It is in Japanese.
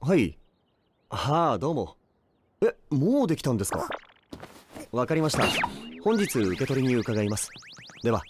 はいはあどうもえもうできたんですかわかりました本日受け取りに伺いますでは